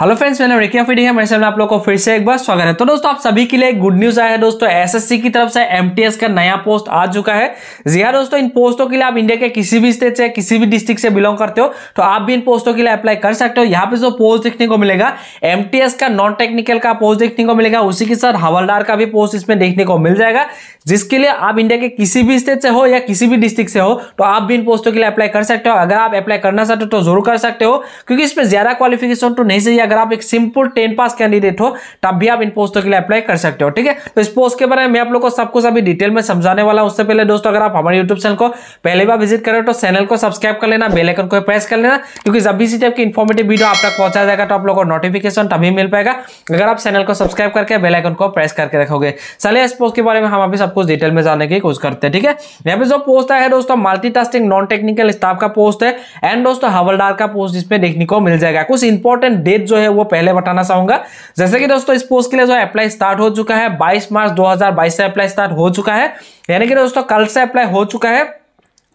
hello friends मैंने रिकिया फिडी है मेरे सामने आप लोग को फिर से एक बार स्वागत है तो दोस्तों आप सभी के लिए गुड न्यूज़ आया है दोस्तों एसएससी की तरफ से एमटीएस का नया पोस्ट आ चुका है जी हाँ दोस्तों इन पोस्टों के लिए आप इंडिया के किसी भी स्टेट से किसी भी डिस्ट्रिक्ट से बिलोंग करते हो तो आप भी इन पोस्टों के लिए अप्लाई कर सकते हो यहाँ पे जो पोस्ट देखने को मिलेगा एम का नॉन टेक्निकल का पोस्ट देखने को मिलेगा उसी के साथ हवलदार का भी पोस्ट इसमें देखने को मिल जाएगा जिसके लिए आप इंडिया के किसी भी स्टेट से हो या किसी भी डिस्ट्रिक्ट से हो तो आप भी इन पोस्टों के लिए अप्लाई कर सकते हो अगर आप अप्लाई करना चाहते हो तो जरूर कर सकते हो क्योंकि इसमें ज्यादा क्वालिफिकेशन तो नहीं चाहिए अगर आप एक सिंपल टेन पास कैंडिडेट हो तब भी आप इन पोस्टों के लिए अप्लाई कर सकते हो ठीक है तो इस पोस्ट के बारे में मैं आप लोग को सब कुछ अभी डिटेल में समझाने वाला हूँ उससे पहले दोस्तों अगर आप हमारे यूट्यूब चैनल को पहले बार विजिट करो तो चैनल को सब्सक्राइब कर लेना बेलाइकन को प्रेस कर लेना क्योंकि जब भी टाइप की इन्फॉर्मेटिव वीडियो आप तक पहुंचा जाएगा तो आप लोग को नोटिफिकेशन तभी मिल पाएगा अगर आप चैनल को सब्सक्राइब करके बेलाइकन को प्रेस करके रखोगे चले इस पोस्ट के बारे में हम अभी सब कुछ डिटेल में जाने की कोशिश करते हैं ठीक है यहाँ पे जो पोस्ट आया है दोस्तों मल्टी नॉन टेक्निकल स्टाफ का पोस्ट है एंड दोस्तों हवलदार का पोस्ट जिसमें देखने को मिल जाएगा कुछ इंपॉर्टेंट डेट जो जो है वो पहले बताना चाहूंगा जैसे कि दोस्तों इस पोस्ट के लिए जो है अप्लाई स्टार्ट हो चुका है बाईस मार्च दो से अप्लाई स्टार्ट हो चुका है यानी कि दोस्तों कल से अप्लाई हो चुका है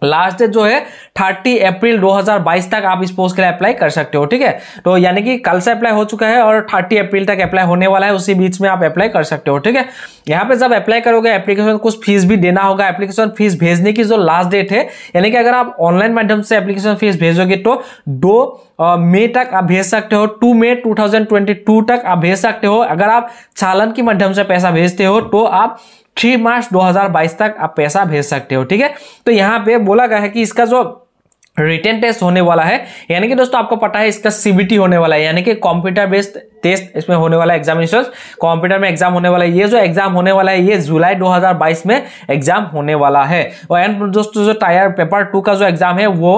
लास्ट डेट जो है 30 अप्रैल 2022 तक आप इस पोस्ट के लिए अप्लाई कर सकते हो ठीक है तो यानी कि कल से अप्लाई हो चुका है और 30 अप्रैल तक अप्लाई होने वाला है उसी बीच में आप अप्लाई कर सकते हो ठीक है यहाँ पे जब अप्लाई करोगे एप्लीकेशन कुछ फीस भी देना होगा एप्लीकेशन फीस भेजने की जो लास्ट डेट है यानी कि अगर आप ऑनलाइन माध्यम से एप्लीकेशन फीस भेजोगे तो दो मे तक आप भेज सकते हो टू मे 2022 तक आप भेज सकते हो अगर आप चालन के माध्यम से पैसा भेजते हो तो आप थ्री मार्च 2022 तक आप पैसा भेज सकते हो ठीक है तो यहाँ पे बोला गया है कि इसका जो रिटर्न टेस्ट होने वाला है यानी कि दोस्तों आपको पता है इसका सीबीटी होने वाला है यानी कि कंप्यूटर बेस्ड टेस्ट इसमें होने वाला एग्जामिनेशन कंप्यूटर में एग्जाम होने वाला है ये जो एग्जाम होने वाला है ये जुलाई 2022 में एग्जाम होने वाला है और एंड दोस्तों जो टायर पेपर टू का जो एग्जाम है वो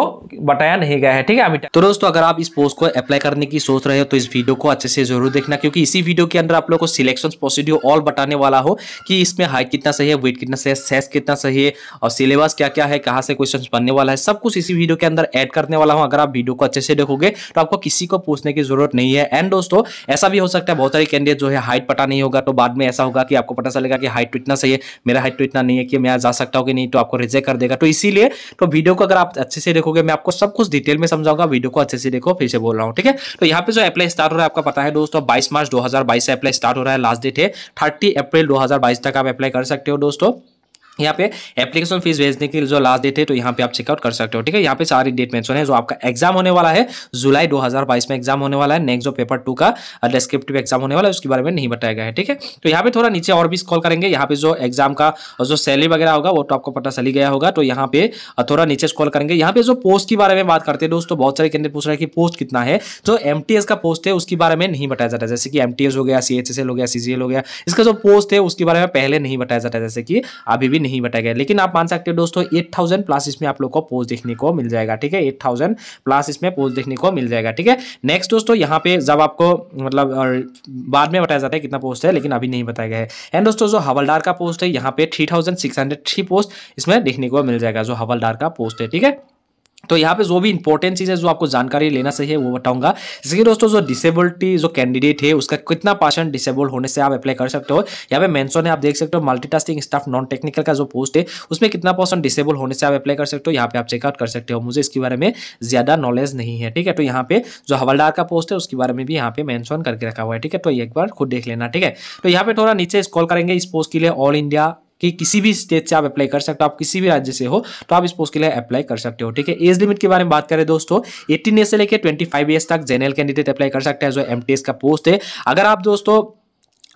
बताया नहीं गया है ठीक है अभी तो दोस्तों अगर आप इस पोस्ट को अप्लाई करने की सोच रहे हो तो इस वीडियो को अच्छे से जरूर देखना क्योंकि इसी वीडियो के अंदर आप लोग को सिलेक्शन प्रोसीड्यू ऑल बताने वाला हो कि इसमें हाइट कितना सही है वेट कितना सही है सेस कितना सही है और सिलेबस क्या क्या है कहाँ से क्वेश्चन बनने वाला है सब कुछ इसी वीडियो के अंदर एड करने वाला हूँ अगर आप वीडियो को अच्छे से देखोगे तो आपको किसी को पूछने की जरूरत नहीं है एंड दोस्तों ऐसा भी हो सकता है बहुत सारे कैंडिडेट जो है हाइट पता नहीं होगा तो बाद में ऐसा होगा कि आपको पता चलेगा कि हाइट तो इतना सही है मेरा हाइट तो इतना नहीं है कि मैं जा सकता हूँ कि नहीं तो आपको रिजेक्ट कर देगा तो इसीलिए तो वीडियो को अगर आप अच्छे से देखोगे मैं आपको सब कुछ डिटेल में समझाऊंगा वीडियो को अच्छे से देखो फिर से बोल रहा हूँ ठीक है तो यहाँ पे जो अप्लाई स्टार्ट हो रहा है आपका पता है दोस्तों बाईस मार्च दो से अप्लाई स्टार्ट हो रहा है लास्ट डेट है थर्टी अप्रैल दो तक आप अप्लाई कर सकते हो दोस्तों यहाँ पे एप्लीकेशन फीस भेजने लिए जो लास्ट डेट है तो यहाँ पे आप चेकआउट कर सकते हो ठीक है यहाँ पे सारी डेट मेंशन है जो आपका एग्जाम होने वाला है जुलाई 2022 में एग्जाम होने वाला है नेक्स्ट जो पेपर टू का डिस्क्रिप्टिव एग्जाम होने वाला है उसके बारे में नहीं बताया गया है ठीक है तो यहाँ पे थोड़ा नीचे और भी स्कॉल करेंगे यहाँ पे जो एग्जाम का जो सैलरी वगैरह होगा वो तो आपको पता चली गया होगा तो यहाँ पे थोड़ा नीचे स्कॉल करेंगे यहाँ पे जो पोस्ट के बारे में बात करते हैं दोस्तों बहुत सारे केंद्र पूछ रहे हैं कि पोस्ट कितना है जो तो एम का पोस्ट है उसके बारे में नहीं बताया जाता जैसे कि एम हो गया सी हो गया सी हो गया इसका जो पोस्ट है उसके बारे में पहले नहीं बताया जाता जैसे कि अभी भी नहीं बताया गया लेकिन आप मान सकते हो दोस्तों एट थाउजेंड प्लस इसमें आप लोग को पोज देखने को मिल जाएगा ठीक है एट थाउजेंड प्लस इसमें पोज देखने को मिल जाएगा ठीक है नेक्स्ट दोस्तों यहाँ पे जब आपको मतलब बाद में बताया जाता है कितना पोस्ट है लेकिन अभी नहीं बताया गया है एंड दोस्तों जो हवलदार का पोस्ट है यहाँ पे three thousand six hundred three post इसमें देखने को मिल जाएगा जो हवलदार का पोस्ट है ठीक है तो यहाँ पे जो भी इंपॉर्टेंट चीज़ है जो आपको जानकारी लेना चाहिए वो बताऊंगा जैसे कि दोस्तों जो डिसेबिलिटी जो कैंडिडेट है उसका कितना पर्सेंट डिसेबल होने से आप अप्लाई कर सकते हो यहाँ पे मेंशन है आप देख सकते हो मल्टीटास्किंग स्टाफ नॉन टेक्निकल का जो पोस्ट है उसमें कितना पर्सेंट डिसेबल होने से आप अप्लाई कर सकते हो यहाँ पे आप चेकआउट कर सकते हो मुझे इसके बारे में ज़्यादा नॉलेज नहीं है ठीक है तो यहाँ पे जो हवलदार का पोस्ट है उसके बारे में भी यहाँ पे मैंशन करके रखा हुआ है ठीक है तो एक बार खुद देख लेना ठीक है तो यहाँ पे थोड़ा नीचे स्कॉल करेंगे इस पोस्ट के लिए ऑल इंडिया कि किसी भी स्टेट से आप अप्लाई कर सकते हो आप किसी भी राज्य से हो तो आप इस पोस्ट के लिए अप्लाई कर सकते हो ठीक है एज लिमिट के बारे में बात करें दोस्तों एटीन ईयर से लेकर ट्वेंटी फाइव तक जेनरल कैंडिडेट अप्लाई कर सकते हैं जो एम का पोस्ट है अगर आप दोस्तों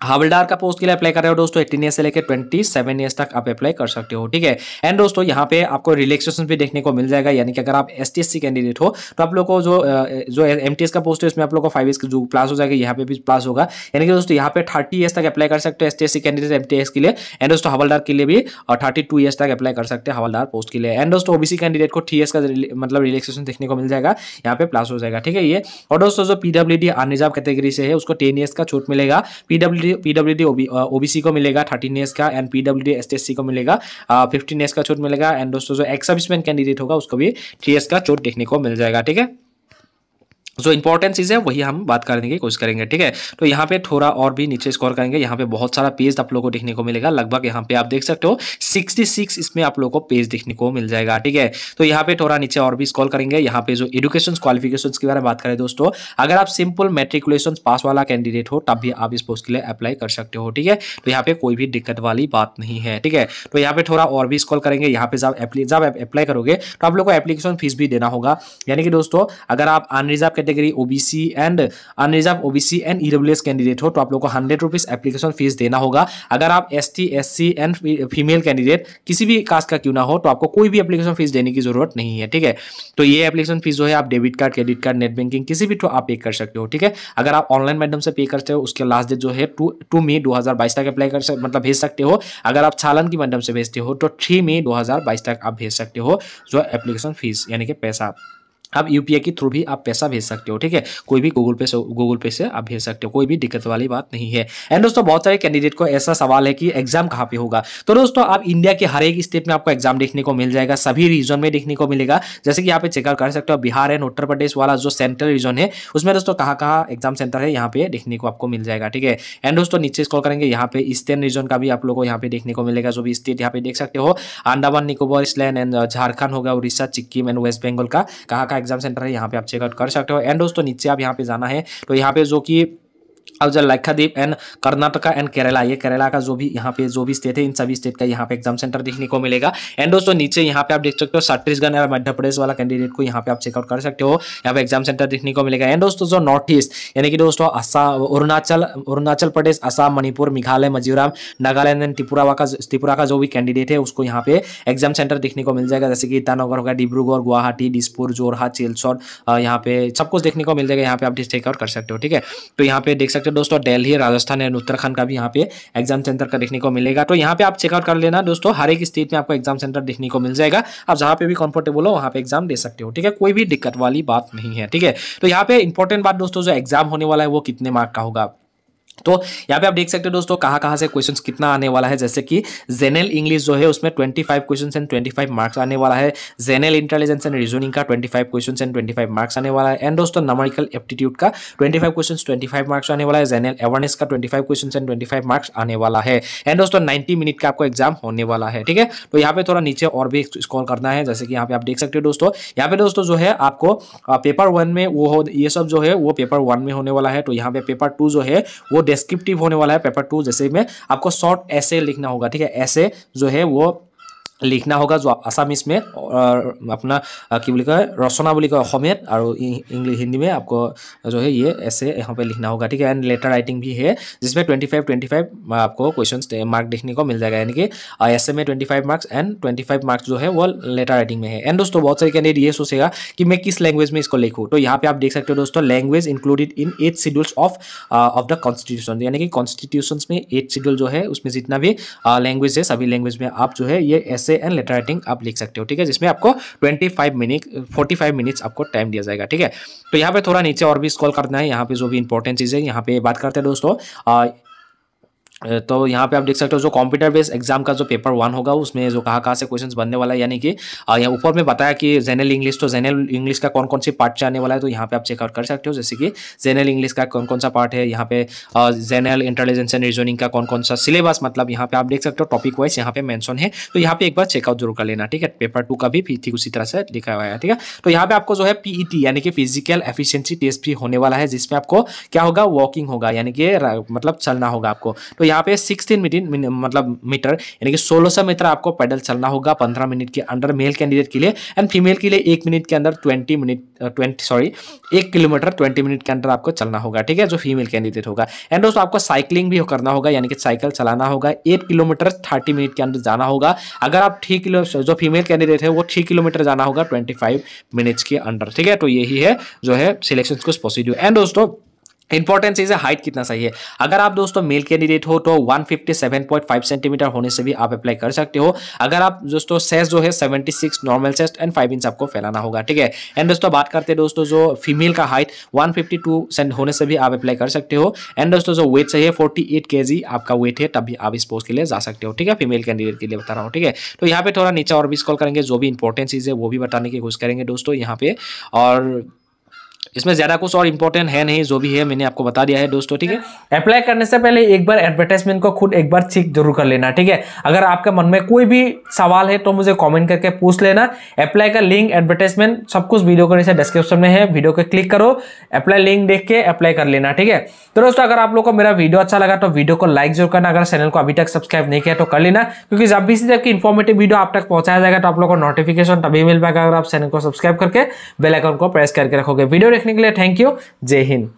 हवलदार का पोस्ट के लिए अप्लाई कर रहे हो दोस्तों एटीन ईयर से लेकर ट्वेंटी सेवन ईयर्स तक आप अप्लाई कर सकते हो ठीक है एंड दोस्तों यहाँ पे आपको रिलैक्सेशन भी देखने को मिल जाएगा यानी कि अगर आप एस टी कैंडिडेट हो तो आप लोग को जो जो एम का पोस्ट है उसमें आप लोग को फाइव ईयर जो प्लास हो जाएगा यहाँ पे भी प्लास होगा यानी कि दोस्तों यहाँ पे थर्टी ईयर्स तक अप्लाई कर सकते हो एस टी कैंडिडेट एम के लिए एंड दोस्तों हवलदार के लिए भी थर्टी टू ईयर तक अप्लाई कर सकते हैं हवलदार पोस्ट के लिए एंड दोस्तों ओबीसी कैंडिडेट को थ्री ईयर्स का मतलब रिलेक्सेशन देखने को मिल जाएगा यहाँ पे प्लास हो जाएगा ठीक है ये और दोस्तों जो पीडब्ल्यू डी अनरिजर्व कैटेगरी से है उसको टेन ईयर्स का छूट मिलेगा पीडब्ल्यू पीडब्ल्यू डी ओबीसी को मिलेगा थर्टीन ईयर्स का एंड पीडब्ल्यू डी एस को मिलेगा फिफ्टीन uh, ईयर्स का छूट मिलेगा एंड दोस्तों जो एक्स सर्विसमैन कैंडिडेट होगा उसको भी थ्री ईयर्स का छूट देखने को मिल जाएगा ठीक है जो इंपॉर्टेंट चीज़ है वही हम बात करने की कोशिश करेंगे ठीक है तो यहाँ पे थोड़ा और भी नीचे स्कोर करेंगे यहाँ पे बहुत सारा पेज आप लोगों को देखने को मिलेगा लगभग यहाँ पे आप देख सकते हो 66 इसमें आप लोगों को पेज देखने को मिल जाएगा ठीक है तो यहाँ पे थोड़ा नीचे और भी स्कॉल करेंगे यहाँ पे जो एडुकेशन क्वालिफिकेशन के बारे में बात करें दोस्तों अगर आप सिंपल मेट्रिकुलेशन पास वाला कैंडिडेट हो तब भी आप इस पोस्ट के लिए अप्लाई कर सकते हो ठीक है तो यहाँ पे कोई भी दिक्कत वाली बात नहीं है ठीक है तो यहाँ पे थोड़ा और भी स्कॉल करेंगे यहाँ पे जब जब अप्लाई करोगे तो आप लोग को एप्लीकेशन फीस भी देना होगा यानी कि दोस्तों अगर आप unreserve category OBC and unreserve OBC and EWS candidate हो तो आप लोग को हंड्रेड रुपीज एप्लीकेशन फीस देना होगा अगर आप S T S C and female candidate किसी भी कास्ट का क्यों ना हो तो आपको कोई भी एप्लीकेशन फीस देने की जरूरत नहीं है ठीक है तो ये एप्लीकेशन फीस जो है आप debit card credit card net banking किसी भी थ्रो तो आप पे कर सकते हो ठीक है अगर आप ऑनलाइन माध्यम से पे करते हो उसके लास्ट डेट जो है टू टू मे दो तक अप्लाई कर सकते मतलब भेज सकते हो अगर आप चालन की माध्यम से भेजते हो तो थ्री मे दो तक आप भेज सकते हो जो एप्लीकेशन फीस यानी कि पैसा आप यू के थ्रू भी आप पैसा भेज सकते हो ठीक है कोई भी गूगल पे से गूगल पे से आप भेज सकते हो कोई भी दिक्कत वाली बात नहीं है एंड दोस्तों बहुत सारे कैंडिडेट को ऐसा सवाल है कि एग्जाम कहाँ पे होगा तो दोस्तों आप इंडिया के हर एक स्टेट में आपको एग्जाम देखने को मिल जाएगा सभी रीजन में देखने को मिलेगा जैसे कि यहाँ पे चेकआउट कर सकते हो बिहार एंड उत्तर प्रदेश वाला जो सेंट्रल रीजन है उसमें दोस्तों कहाँ कहाँ एग्जाम सेंटर है यहाँ पे देखने को आपको मिल जाएगा ठीक है एंड दोस्तों नीचे स्कॉल करेंगे यहाँ पे ईस्टर्न रीजन का भी आप लोगों को यहाँ पे देखने को मिलेगा जो भी स्टेट यहाँ पे देख सकते हो अंडमान निकोबार इसलैंड एंड झारखंड होगा उड़ीसा सिक्किम एंड वेस्ट बंगाल का कहाँ एग्जाम सेंटर है यहाँ पे आप चेकआउट कर सकते हो एंड दोस्तों नीचे आप यहाँ पे जाना है तो यहाँ पे जो कि अब जो लक्षद्वीप एंड कर्नाटका एंड केरला ये केरला का जो भी यहाँ पे जो भी स्टेट है इन सभी स्टेट का यहाँ पे एग्जाम सेंटर देखने को मिलेगा एंड दोस्तों नीचे यहाँ पे आप देख सकते हो छत्तीसगढ़ और मध्य प्रदेश वाला कैंडिडेट को यहाँ पे आप चेकआउट कर सकते हो यहाँ पे एग्जाम सेंटर देखने को मिलेगा एंड दोस्तों जो नॉर्थ ईस्ट यानी कि दोस्तों असम अरुणाचल अरुणाचल प्रदेश असम मणिपुर मेघालय मिजोराम नागालैंड एंड त्रिपुरा का त्रिपुरा का जो भी कैंडिडेट है उसको यहाँ पे एग्जाम सेंटर देखने को मिल जाएगा जैसे कि ईटानगर होगा डिब्रूगढ़ गुवाहाटी डिसपुर जोरहाट चिलसौर यहाँ पे सब कुछ देखने को मिल जाएगा यहाँ पे आप चेकआउट कर सकते हो ठीक है तो यहाँ पे देख सकते हो दोस्तों दिल्ली राजस्थान एंड उत्तराखंड का भी यहाँ पे एग्जाम सेंटर का देखने को मिलेगा तो यहाँ पे आप चेकआउट कर लेना दोस्तों हर एक स्टेट में आपको एग्जाम सेंटर देखने को मिल जाएगा आप जहाँ पे भी कंफर्टेबल हो वहाँ पे एग्जाम दे सकते हो ठीक है कोई भी दिक्कत वाली बात नहीं है ठीक है तो यहाँ पे इंपॉर्टेंट बात दोस्तों जो एग्जाम होने वाला है वो कितने मार्क का होगा तो यहाँ पे आप देख सकते हो दोस्तों कहाँ कहाँ से क्वेश्चंस कितना आने वाला है जैसे कि जेनरल इंग्लिश जो है उसमें 25 क्वेश्चंस एंड 25 मार्क्स आने वाला है जेनरल इंटेलिजेंस एंड रीजनिंग का 25 क्वेश्चंस एंड 25 मार्क्स आने वाला है एंड दोस्तों नमरिकल एप्टीट्यूड का 25 क्वेश्चंस 25 मार्क्स आने वाला है जेनरल अवेयरनेस का twenty question and twenty marks आने वाला है एंड दोस्तों नाइन्टी मिनट का आपको एग्जाम होने वाला है ठीक है तो यहाँ पे थोड़ा नीचे और भी स्कॉल करना है जैसे कि यहाँ पे आप देख सकते हो दोस्तों यहाँ पे दोस्तों जो है आपको पेपर वन में वो ये सब जो है वो पेपर वन में होने वाला है तो यहाँ पे पेपर टू जो है वो डिस्क्रिप्टिव होने वाला है पेपर टू जैसे में आपको शॉर्ट ऐसे लिखना होगा ठीक है ऐसे जो है वो लिखना होगा जो আছামিজ में अपना कि बोले কয় रचना बोले কয় অসমীয়াত और इंग्लिश हिंदी में आपको जो है ये ऐसे यहाँ पे लिखना होगा ठीक है एंड लेटर राइटिंग भी है जिसमें 25 25 आपको क्वेश्चन मार्क देखने को मिल जाएगा यानी कि ऐसे में 25 मार्क्स एंड 25 मार्क्स जो है वो लेटर राइटिंग में है एंड दोस्तों बहुत सारे कैंडिडेट ये सोचेगा कि मैं किस लैंग्वेज में इसको लिखूँ तो यहाँ पे आप देख सकते हो दोस्तों language included in eight schedules of of the constitution यानी कि कॉन्स्टिट्यूशन में एट शेड्यूल जो है उसमें जितना भी लैंग्वेज है सभी लैंग्वेज में आप जो है ये ऐसे से एंड लेटर राइटिंग आप लिख सकते हो ठीक है जिसमें आपको twenty five minute forty five minutes आपको टाइम दिया जाएगा ठीक है तो यहाँ पे थोड़ा नीचे और भी स्कॉल करना है यहाँ पे जो भी इंपॉर्टेंट चीज़ें यहाँ पे बात करते हैं दोस्तों तो यहाँ पे आप देख सकते हो जो कंप्यूटर बेस्ड एग्जाम का जो पेपर वन होगा उसमें जो कहाँ कहाँ से क्वेश्चंस बनने वाला है यानी कि यहाँ ऊपर में बताया कि जनरल इंग्लिश तो जनरल इंग्लिश का कौन कौन से पार्ट जाने वाला है तो यहाँ पे आप चेकआउट कर सकते हो जैसे कि जनरल इंग्लिश का कौन कौन सा पार्ट है यहाँ पे जनरल इंटेलिजेंस एंड रीजनिंग का कौन कौन सा सिलेबस मतलब यहाँ पे आप देख सकते हो टॉपिक वाइज यहाँ पे मैंशन है तो यहाँ पे एक बार चेकआउट जरूर कर लेना ठीक है पेपर टू का भी ठीक उसी तरह से लिखा हुआ है ठीक है तो यहाँ पे आपको जो है पीईटी e यानी कि फिजिकल एफिशियंसी टेस्ट भी होने वाला है जिसमें आपको क्या होगा वॉकिंग होगा यानी कि मतलब चलना होगा आपको तो यहाँ पे सिक्सटीन मीटर मतलब मीटर यानी कि सोलह सौ मीटर आपको पैदल चलना होगा पंद्रह मिनट के अंडर मेल कैंडिडेट के लिए एंड फीमेल के लिए एक मिनट के अंदर ट्वेंटी मिनट ट्वेंटी सॉरी एक किलोमीटर ट्वेंटी मिनट के अंदर आपको चलना होगा ठीक है जो फीमेल कैंडिडेट होगा एंड दोस्तों आपको साइकिलिंग भी करना होगा यानी कि साइकिल चलाना होगा एट किलोमीटर थर्टी मिनट के अंदर जाना होगा अगर आप थ्री किलो जो फीमेल कैंडिडेट है वो थ्री किलोमीटर जाना होगा ट्वेंटी फाइव मिनट्स के अंडर ठीक है तो यही है जो है सिलेक्शन कुछ प्रोसीड्यू एंड दोस्तों इंपॉर्टेंस इज हाइट कितना सही है अगर आप दोस्तों मेल कैंडिडेट हो तो 157.5 सेंटीमीटर होने से भी आप अप्लाई कर सकते हो अगर आप दोस्तों सेस जो है 76 नॉर्मल सेस एंड 5 इंच आपको फैलाना होगा ठीक है एंड दोस्तों बात करते हैं दोस्तों जो फीमेल का हाइट 152 सेंट होने से भी आप अप्लाई कर सकते हो एंड दोस्तों जो वेट सही है फोर्टी एट आपका वेट है तभी आप इस पोस्ट के लिए जा सकते हो ठीक है फीमेल कैंडिडेट के लिए बता रहा हूँ ठीक है तो यहाँ पे थोड़ा नीचे और भी स्कॉल करेंगे जो भी इंपॉर्टेंट चीज़ है वो भी बताने की कोशिश करेंगे दोस्तों यहाँ पे और इसमें ज़्यादा कुछ और इंपॉर्टेंट है नहीं जो भी है मैंने आपको बता दिया है दोस्तों ठीक है अप्लाई करने से पहले एक बार एडवर्टाइजमेंट को खुद एक बार चेक जरूर कर लेना ठीक है अगर आपके मन में कोई भी सवाल है तो मुझे कॉमेंट करके पूछ लेना अप्लाई का लिंक एडवर्टाइजमेंट सब कुछ वीडियो के नीचे डिस्क्रिप्शन में है वीडियो को क्लिक करो अप्लाई लिंक देख के अप्लाई कर लेना ठीक है तो दोस्तों अगर आप लोग को मेरा वीडियो अच्छा लगा तो वीडियो को लाइक जरूर करना अगर चैनल को अभी तक सब्सक्राइब नहीं किया तो कर लेना क्योंकि जब भी इसी की इन्फॉर्मेटिव वीडियो आप तक पहुंचाया जाएगा तो आप लोग को नोटिफिकेशन तभी मिल पाएगा अगर आप चैनल को सब्सक्राइब करके बेलाइकॉन को प्रेस करके रखोगे वीडियो देखने के लिए थैंक यू जय हिंद